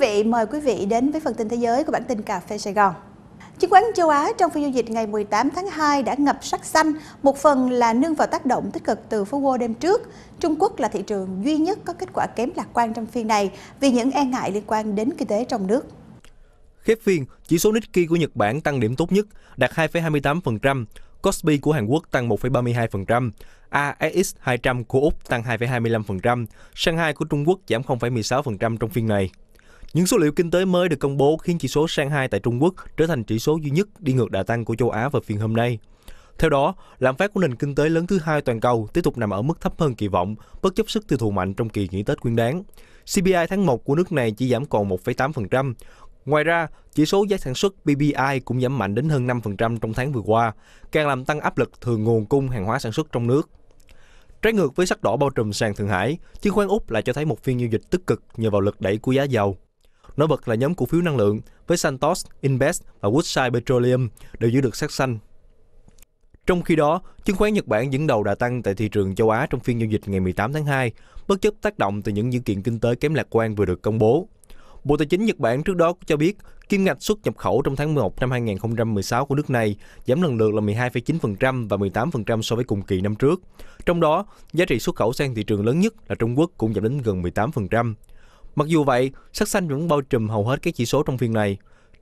vị, mời quý vị đến với phần tin thế giới của bản tin Cà phê Sài Gòn. Chứng khoán châu Á trong phiên giao dịch ngày 18 tháng 2 đã ngập sắc xanh, một phần là nương vào tác động tích cực từ phố Wall đêm trước. Trung Quốc là thị trường duy nhất có kết quả kém lạc quan trong phiên này vì những e ngại liên quan đến kinh tế trong nước. Khép phiên, chỉ số Nikkei của Nhật Bản tăng điểm tốt nhất, đạt 2,28%, Kospi của Hàn Quốc tăng 1,32%, ASX 200 của Úc tăng 2,25%, Shanghai của Trung Quốc giảm 0,16% trong phiên này. Những số liệu kinh tế mới được công bố khiến chỉ số Shanghai tại Trung Quốc trở thành chỉ số duy nhất đi ngược đà tăng của châu Á vào phiên hôm nay. Theo đó, lạm phát của nền kinh tế lớn thứ hai toàn cầu tiếp tục nằm ở mức thấp hơn kỳ vọng, bất chấp sức tiêu thụ mạnh trong kỳ nghỉ Tết Nguyên đán. CPI tháng 1 của nước này chỉ giảm còn 1,8%. Ngoài ra, chỉ số giá sản xuất PPI cũng giảm mạnh đến hơn 5% trong tháng vừa qua, càng làm tăng áp lực thừa nguồn cung hàng hóa sản xuất trong nước. Trái ngược với sắc đỏ bao trùm sàn Thượng Hải, chứng khoán Úc lại cho thấy một phiên giao dịch tích cực nhờ vào lực đẩy của giá dầu. Nổi bật là nhóm cổ phiếu năng lượng với Santos, Invest và Woodside Petroleum đều giữ được sắc xanh. Trong khi đó, chứng khoán Nhật Bản dẫn đầu đà tăng tại thị trường châu Á trong phiên giao dịch ngày 18 tháng 2, bất chấp tác động từ những dữ kiện kinh tế kém lạc quan vừa được công bố. Bộ Tài chính Nhật Bản trước đó cũng cho biết kim ngạch xuất nhập khẩu trong tháng 11 năm 2016 của nước này giảm lần lượt là 12,9% và 18% so với cùng kỳ năm trước. Trong đó, giá trị xuất khẩu sang thị trường lớn nhất là Trung Quốc cũng giảm đến gần 18%. Mặc dù vậy, sắc xanh vẫn bao trùm hầu hết các chỉ số trong phiên này.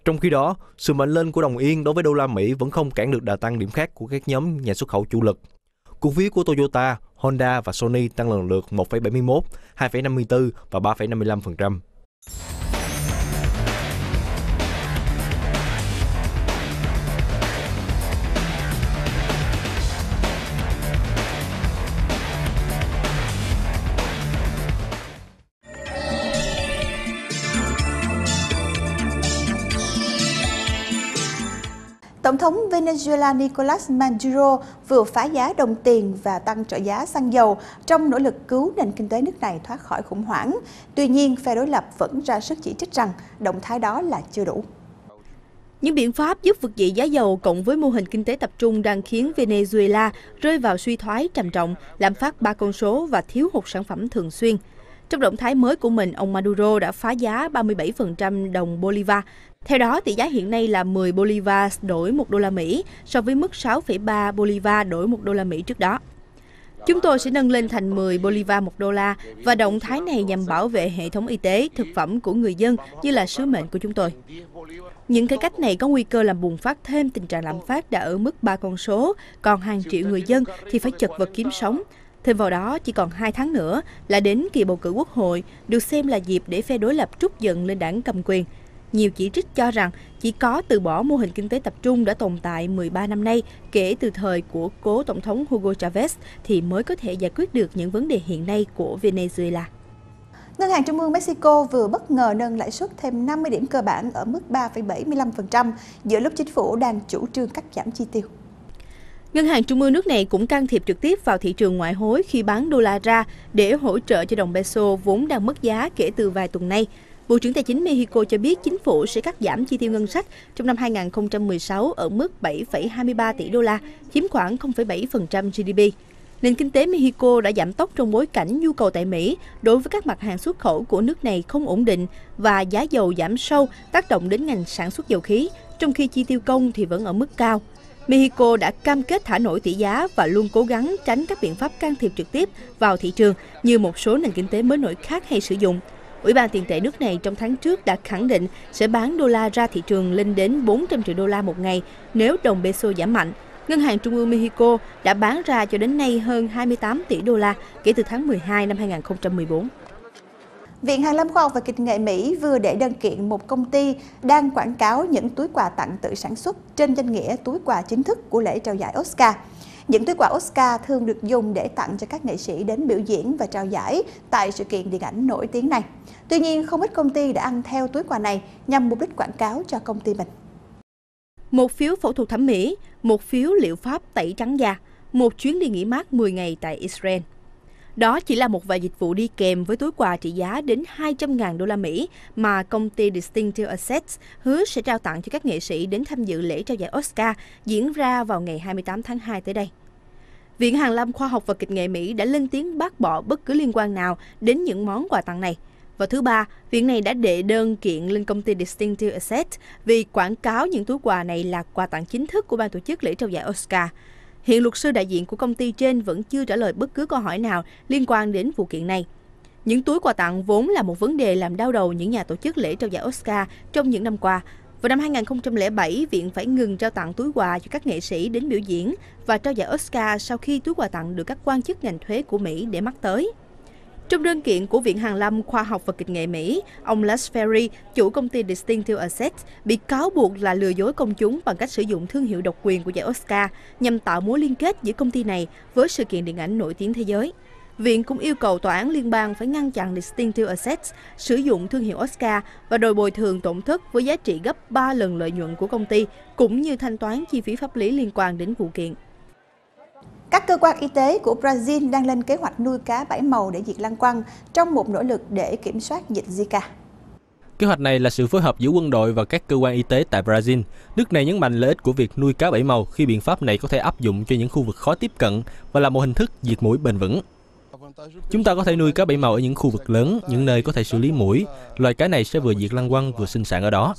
Trong khi đó, sự mạnh lên của đồng yên đối với đô la Mỹ vẫn không cản được đà tăng điểm khác của các nhóm nhà xuất khẩu chủ lực. Cổ phiếu của Toyota, Honda và Sony tăng lần lượt 1,71, 2,54 và 3,55%. Tổng thống Venezuela Nicolas Maduro vừa phá giá đồng tiền và tăng trợ giá xăng dầu trong nỗ lực cứu nền kinh tế nước này thoát khỏi khủng hoảng. Tuy nhiên, phe đối lập vẫn ra sức chỉ trích rằng động thái đó là chưa đủ. Những biện pháp giúp vực dậy giá dầu cộng với mô hình kinh tế tập trung đang khiến Venezuela rơi vào suy thoái trầm trọng, lạm phát ba con số và thiếu hụt sản phẩm thường xuyên. Trong động thái mới của mình, ông Maduro đã phá giá 37% đồng Bolivar, theo đó, tỷ giá hiện nay là 10 bolivar đổi 1 đô la Mỹ so với mức 6,3 bolivar đổi 1 đô la Mỹ trước đó. Chúng tôi sẽ nâng lên thành 10 bolivar 1 đô la và động thái này nhằm bảo vệ hệ thống y tế, thực phẩm của người dân như là sứ mệnh của chúng tôi. Những cái cách này có nguy cơ làm bùng phát thêm tình trạng lạm phát đã ở mức 3 con số, còn hàng triệu người dân thì phải chật vật kiếm sống. Thêm vào đó, chỉ còn 2 tháng nữa là đến kỳ bầu cử quốc hội, được xem là dịp để phe đối lập trút giận lên đảng cầm quyền, nhiều chỉ trích cho rằng chỉ có từ bỏ mô hình kinh tế tập trung đã tồn tại 13 năm nay kể từ thời của cố Tổng thống Hugo Chavez thì mới có thể giải quyết được những vấn đề hiện nay của Venezuela. Ngân hàng Trung ương Mexico vừa bất ngờ nâng lãi suất thêm 50 điểm cơ bản ở mức 3,75% giữa lúc chính phủ đang chủ trương cắt giảm chi tiêu. Ngân hàng Trung ương nước này cũng can thiệp trực tiếp vào thị trường ngoại hối khi bán đô la ra để hỗ trợ cho đồng peso vốn đang mất giá kể từ vài tuần nay. Bộ trưởng Tài chính Mexico cho biết chính phủ sẽ cắt giảm chi tiêu ngân sách trong năm 2016 ở mức 7,23 tỷ đô la, chiếm khoảng 0,7% GDP. Nền kinh tế Mexico đã giảm tốc trong bối cảnh nhu cầu tại Mỹ đối với các mặt hàng xuất khẩu của nước này không ổn định và giá dầu giảm sâu tác động đến ngành sản xuất dầu khí, trong khi chi tiêu công thì vẫn ở mức cao. Mexico đã cam kết thả nổi tỷ giá và luôn cố gắng tránh các biện pháp can thiệp trực tiếp vào thị trường như một số nền kinh tế mới nổi khác hay sử dụng. Ủy ban tiền tệ nước này trong tháng trước đã khẳng định sẽ bán đô la ra thị trường lên đến 400 triệu đô la một ngày nếu đồng peso giảm mạnh. Ngân hàng Trung ương Mexico đã bán ra cho đến nay hơn 28 tỷ đô la kể từ tháng 12 năm 2014. Viện Hàn lâm Khoa học và Kỹ nghệ Mỹ vừa để đơn kiện một công ty đang quảng cáo những túi quà tặng tự sản xuất trên danh nghĩa túi quà chính thức của lễ trao giải Oscar. Những túi quà Oscar thường được dùng để tặng cho các nghệ sĩ đến biểu diễn và trao giải tại sự kiện điện ảnh nổi tiếng này. Tuy nhiên, không ít công ty đã ăn theo túi quà này nhằm mục đích quảng cáo cho công ty mình. Một phiếu phẫu thuật thẩm mỹ, một phiếu liệu pháp tẩy trắng da, một chuyến đi nghỉ mát 10 ngày tại Israel – đó chỉ là một vài dịch vụ đi kèm với túi quà trị giá đến 200.000 đô la Mỹ mà công ty Distinctive Assets hứa sẽ trao tặng cho các nghệ sĩ đến tham dự lễ trao giải Oscar diễn ra vào ngày 28 tháng 2 tới đây. Viện Hàn Lâm Khoa học và Kịch nghệ Mỹ đã lên tiếng bác bỏ bất cứ liên quan nào đến những món quà tặng này. Và thứ ba, viện này đã đệ đơn kiện lên công ty Distinctive Assets vì quảng cáo những túi quà này là quà tặng chính thức của ban tổ chức lễ trao giải Oscar. Hiện luật sư đại diện của công ty trên vẫn chưa trả lời bất cứ câu hỏi nào liên quan đến vụ kiện này. Những túi quà tặng vốn là một vấn đề làm đau đầu những nhà tổ chức lễ trao giải Oscar trong những năm qua. Vào năm 2007, viện phải ngừng trao tặng túi quà cho các nghệ sĩ đến biểu diễn và trao giải Oscar sau khi túi quà tặng được các quan chức ngành thuế của Mỹ để mắc tới. Trong đơn kiện của Viện Hàn Lâm Khoa học và Kịch nghệ Mỹ, ông Les Ferry, chủ công ty Distinctive Assets, bị cáo buộc là lừa dối công chúng bằng cách sử dụng thương hiệu độc quyền của giải Oscar nhằm tạo mối liên kết giữa công ty này với sự kiện điện ảnh nổi tiếng thế giới. Viện cũng yêu cầu tòa án liên bang phải ngăn chặn Distinctive Assets sử dụng thương hiệu Oscar và đòi bồi thường tổn thất với giá trị gấp 3 lần lợi nhuận của công ty, cũng như thanh toán chi phí pháp lý liên quan đến vụ kiện. Các cơ quan y tế của Brazil đang lên kế hoạch nuôi cá bảy màu để diệt lăng quăng trong một nỗ lực để kiểm soát dịch Zika. Kế hoạch này là sự phối hợp giữa quân đội và các cơ quan y tế tại Brazil. Nước này nhấn mạnh lợi ích của việc nuôi cá bảy màu khi biện pháp này có thể áp dụng cho những khu vực khó tiếp cận và là một hình thức diệt mũi bền vững. Chúng ta có thể nuôi cá bảy màu ở những khu vực lớn, những nơi có thể xử lý mũi. Loài cá này sẽ vừa diệt lăng quăng vừa sinh sản ở đó.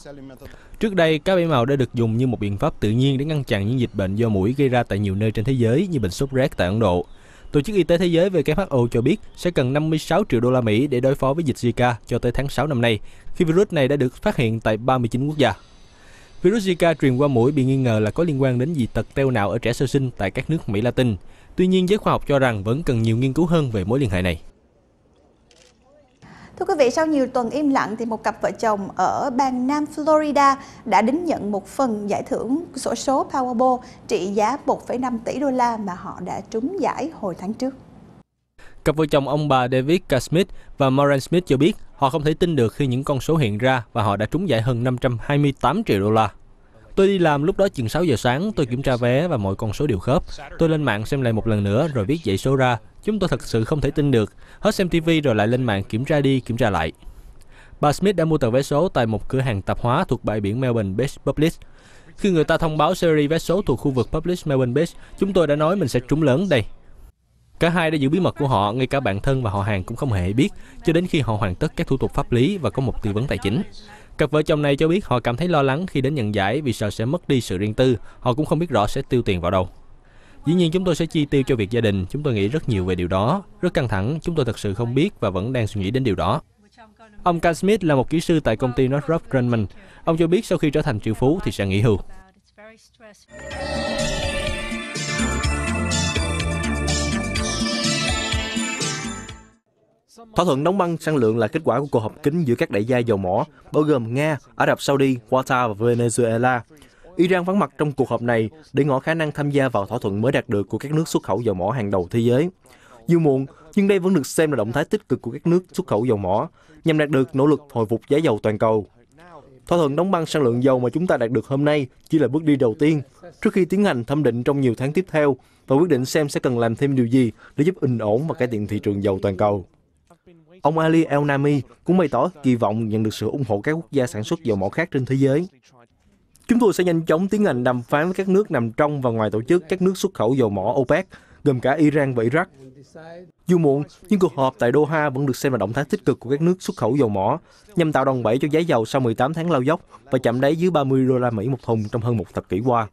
Trước đây, cá bảy màu đã được dùng như một biện pháp tự nhiên để ngăn chặn những dịch bệnh do mũi gây ra tại nhiều nơi trên thế giới như bệnh sốt rét tại Ấn Độ. Tổ chức Y tế Thế giới WHO cho biết sẽ cần 56 triệu đô la Mỹ để đối phó với dịch Zika cho tới tháng 6 năm nay, khi virus này đã được phát hiện tại 39 quốc gia. Virus Zika truyền qua mũi bị nghi ngờ là có liên quan đến dị tật teo não ở trẻ sơ sinh tại các nước Mỹ Latin. Tuy nhiên, giới khoa học cho rằng vẫn cần nhiều nghiên cứu hơn về mối liên hệ này. Thưa quý vị, sau nhiều tuần im lặng thì một cặp vợ chồng ở bang Nam Florida đã đính nhận một phần giải thưởng sổ số Powerball trị giá 1,5 tỷ đô la mà họ đã trúng giải hồi tháng trước. Cặp vợ chồng ông bà David K. Smith và Maureen Smith cho biết họ không thể tin được khi những con số hiện ra và họ đã trúng giải hơn 528 triệu đô la. Tôi đi làm lúc đó chừng 6 giờ sáng, tôi kiểm tra vé và mọi con số đều khớp. Tôi lên mạng xem lại một lần nữa rồi viết dãy số ra. Chúng tôi thật sự không thể tin được. Hết xem TV rồi lại lên mạng kiểm tra đi, kiểm tra lại. Bà Smith đã mua tờ vé số tại một cửa hàng tạp hóa thuộc bãi biển Melbourne Beach Public. Khi người ta thông báo series vé số thuộc khu vực Public Melbourne Beach, chúng tôi đã nói mình sẽ trúng lớn đây. Cả hai đã giữ bí mật của họ, ngay cả bản thân và họ hàng cũng không hề biết, cho đến khi họ hoàn tất các thủ tục pháp lý và có một tư vấn tài chính. Cặp vợ chồng này cho biết họ cảm thấy lo lắng khi đến nhận giải vì sợ sẽ mất đi sự riêng tư, họ cũng không biết rõ sẽ tiêu tiền vào đâu. Dĩ nhiên chúng tôi sẽ chi tiêu cho việc gia đình, chúng tôi nghĩ rất nhiều về điều đó, rất căng thẳng, chúng tôi thật sự không biết và vẫn đang suy nghĩ đến điều đó. Ông Ken Smith là một kỹ sư tại công ty Northrop Grumman. Ông cho biết sau khi trở thành triệu phú thì sẽ nghỉ hưu. Thỏa thuận đóng băng năng lượng là kết quả của cuộc họp kín giữa các đại gia dầu mỏ, bao gồm Nga, Ả Rập Saudi, Qatar và Venezuela. Iran vắng mặt trong cuộc họp này để ngỏ khả năng tham gia vào thỏa thuận mới đạt được của các nước xuất khẩu dầu mỏ hàng đầu thế giới. Dù muộn, nhưng đây vẫn được xem là động thái tích cực của các nước xuất khẩu dầu mỏ nhằm đạt được nỗ lực hồi phục giá dầu toàn cầu. Thỏa thuận đóng băng sản lượng dầu mà chúng ta đạt được hôm nay chỉ là bước đi đầu tiên, trước khi tiến hành thẩm định trong nhiều tháng tiếp theo và quyết định xem sẽ cần làm thêm điều gì để giúp bình ổn và cải thiện thị trường dầu toàn cầu. Ông Ali El Nami cũng bày tỏ kỳ vọng nhận được sự ủng hộ các quốc gia sản xuất dầu mỏ khác trên thế giới. Chúng tôi sẽ nhanh chóng tiến hành đàm phán với các nước nằm trong và ngoài tổ chức các nước xuất khẩu dầu mỏ OPEC, gồm cả Iran và Iraq. Dù muộn, nhưng cuộc họp tại Doha vẫn được xem là động thái tích cực của các nước xuất khẩu dầu mỏ, nhằm tạo đòn bẩy cho giá dầu sau 18 tháng lao dốc và chạm đáy dưới 30 đô la Mỹ một thùng trong hơn một thập kỷ qua.